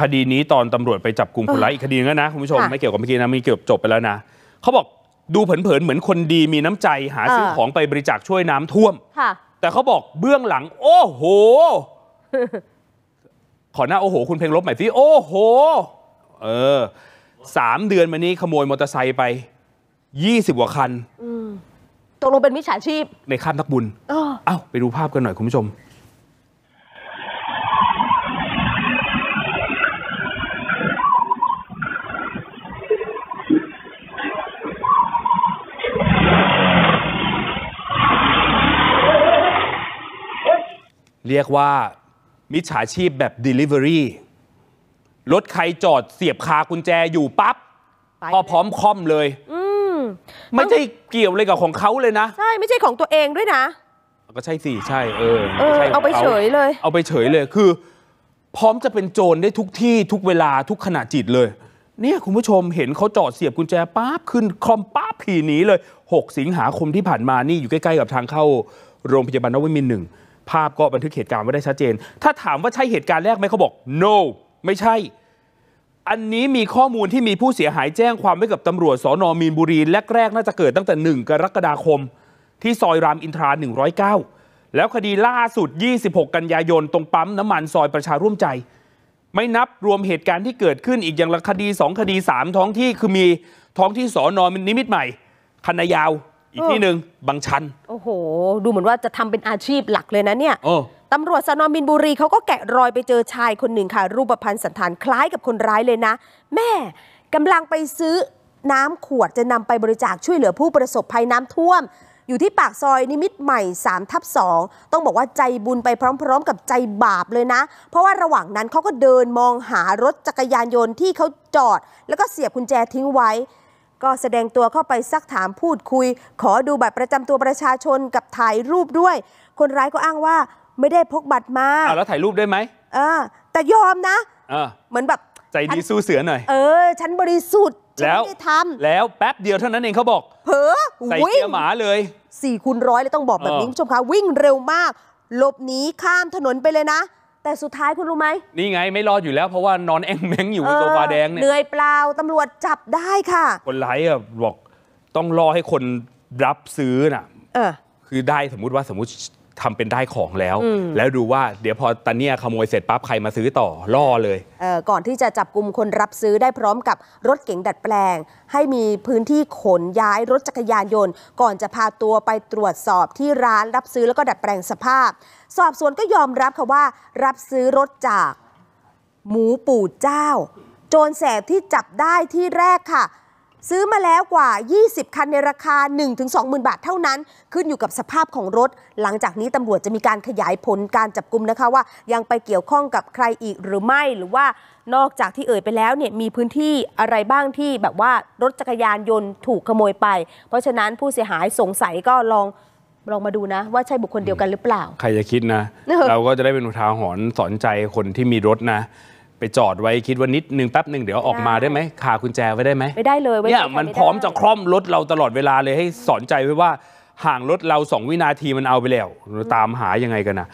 คดีนี้ตอนตำรวจไปจับกลุ่มคนร้ายอีกคดีนึงนะ คุณผู้ชม ไม่เกี่ยวกับเมื่อกี้นะมีเกือบจบไปแล้วนะเขาบอกดูเผินๆ เหมือนคนดีมีน้ำใจ หาซื้อของไปบริจาคช่วยน้ำท่วมแต่เขาบอกเบื้องหลัง โอ้โห ขอหน้าโอ้โหคุณเพลงลบใหม่สิโอ้โห เออสามเดือนมานี้ขโมยมอเตอร์ไซค์ไปยี่สิบกว่าคันตกลงเป็นมิจฉาชีพ ในข้ามนักบุญเอ้าไปดูภาพกันหน่อยคุณผู้ชมเรียกว่า มิจฉาชีพแบบ Delivery รถใครจอดเสียบคากุญแจอยู่ปับ๊บพอพร้อมคอมเลยไม่ใช่เกี่ยวเลยกับของเขาเลยนะ ใช่ ไม่ใช่ของตัวเองด้วยนะ ก็ใช่สิใช่เออเออเอาไปเฉยเลย เอาไปเฉยเลยคือ พร้อมจะเป็นโจรได้ทุกที่ทุกเวลาทุกขณะจิตเลย เนี่ยคุณผู้ชมเห็นเขาจอดเสียบกุญแจปั๊บขึ้นคอมปั๊บผีหนีเลย6สิงหาคมที่ผ่านมานี่อยู่ใกล้ๆ กับทางเข้า โรงพยาบาลนวมินทร์หนึ่งภาพก็บันทึกเหตุการณ์ไว้ได้ชัดเจน ถ้าถามว่าใช่เหตุการณ์แรกไหมเขาบอก no ไม่ใช่ อันนี้มีข้อมูลที่มีผู้เสียหายแจ้งความ ไว้กับตำรวจสอนอมีนบุรีแรกๆน่าจะเกิดตั้งแต่ 1 กรกฎาคม ที่ซอยรามอินทรา 109 แล้วคดีล่าสุด 26 กันยายนตรงปั๊มน้ำมันซอยประชาร่วมใจ ไม่นับรวมเหตุการณ์ที่เกิดขึ้นอีกอย่างละคดี 2 คดี 3 ท้องที่คือมีท้องที่สอนอนิมิตใหม่คันยาวอีกที่หนึ่งบางชัน โอ้โห ดูเหมือนว่าจะทำเป็นอาชีพหลักเลยนะเนี่ยตำรวจสนมินบุรีเขาก็แกะรอยไปเจอชายคนหนึ่งค่ะ รูปพรรณสันฐานคล้ายกับคนร้ายเลยนะ แม่กำลังไปซื้อน้ำขวดจะนำไปบริจาคช่วยเหลือผู้ประสบภัยน้ำท่วม อยู่ที่ปากซอยนิมิตใหม่ 3 ทับงต้องบอกว่าใจบุญไปพร้อม ๆ กับใจบาปเลยนะ เพราะว่าระหว่างนั้นเขาก็เดินมองหารถจักรยานยนต์ที่เขาจอด แล้วก็เสียบกุญแจทิ้งไว้ก็แสดงตัวเข้าไปซักถามพูดคุย ขอดูบัตรประจำตัวประชาชนกับถ่ายรูปด้วย คนร้ายก็อ้างว่าไม่ได้พกบัตรมาอาแล้วถ่ายรูปได้ไหมเออ แต่ยอมนะ เออเหมือนแบบ ใจดีสู้เสือหน่อย เออ ฉันบริสุทธิ์แล้วไม่ได้ทำแล้วแป๊บเดียวเท่านั้นเองเขาบอกเผลอใส่เกียร์หมาเลย4ี่คูณร้อยเลยต้องบอกแบบนี้คุณผู้ชมคะวิ่งเร็วมากหลบหนีข้ามถนนไปเลยนะแต่สุดท้ายคุณรู้ไหม นี่ไงไม่รอดอยู่แล้วเพราะว่านอนแองแมงอยู่บนโซฟาแดงเนี่ยเหนื่อยเปล่า ตำรวจจับได้ค่ะ คนร้ายอะบอกต้องรอให้คนรับซื้อน่ะ คือได้สมมุติว่าสมมติทำเป็นได้ของแล้ว แล้วดูว่า เดี๋ยวพอตาเนียขโมยเสร็จปั๊บใครมาซื้อต่อล่อเลยเก่อนที่จะจับกลุ่มคนรับซื้อได้พร้อมกับรถเก๋งดัดแปลง ให้มีพื้นที่ขนย้ายรถจักรยานยนต์ ก่อนจะพาตัวไปตรวจสอบที่ร้านรับซื้อแล้วก็ดัดแปลงสภาพ สอบสวนก็ยอมรับค่ะว่า รับซื้อรถจาก หมูปู่เจ้า โจรแสบที่จับได้ที่แรกค่ะซื้อมาแล้วกว่า 20 คัน ในราคา 1-20,000บาทเท่านั้น ขึ้นอยู่กับสภาพของรถ หลังจากนี้ตำรวจจะมีการขยายผลการจับกลุ่มนะคะ ว่ายังไปเกี่ยวข้องกับใครอีกหรือไม่หรือว่านอกจากที่เอ่ยไปแล้วเนี่ยมีพื้นที่อะไรบ้างที่แบบว่ารถจักรยานยนต์ถูกขโมยไป เพราะฉะนั้นผู้เสียหายสงสัยก็ลองลองมาดูนะ ว่าใช่บุคคลเดียวกันหรือเปล่า ใครจะคิดนะ เราก็จะได้เป็นอุทาหรณ์สอนใจคนที่มีรถนะไปจอดไว้คิดว่านิดหนึ่งแป๊บหนึ่งเดี๋ยวออกมาได้ไหมคาคุญแจไว้ได้ไหมไม่ได้เลยเนี่ยมันพร้อมจะคล่อมรถเราตลอดเวลาเลยให้สอนใจไว้ว่าห่างรถเราสองวินาทีมันเอาไปแล้วตามหายังไงกันนะ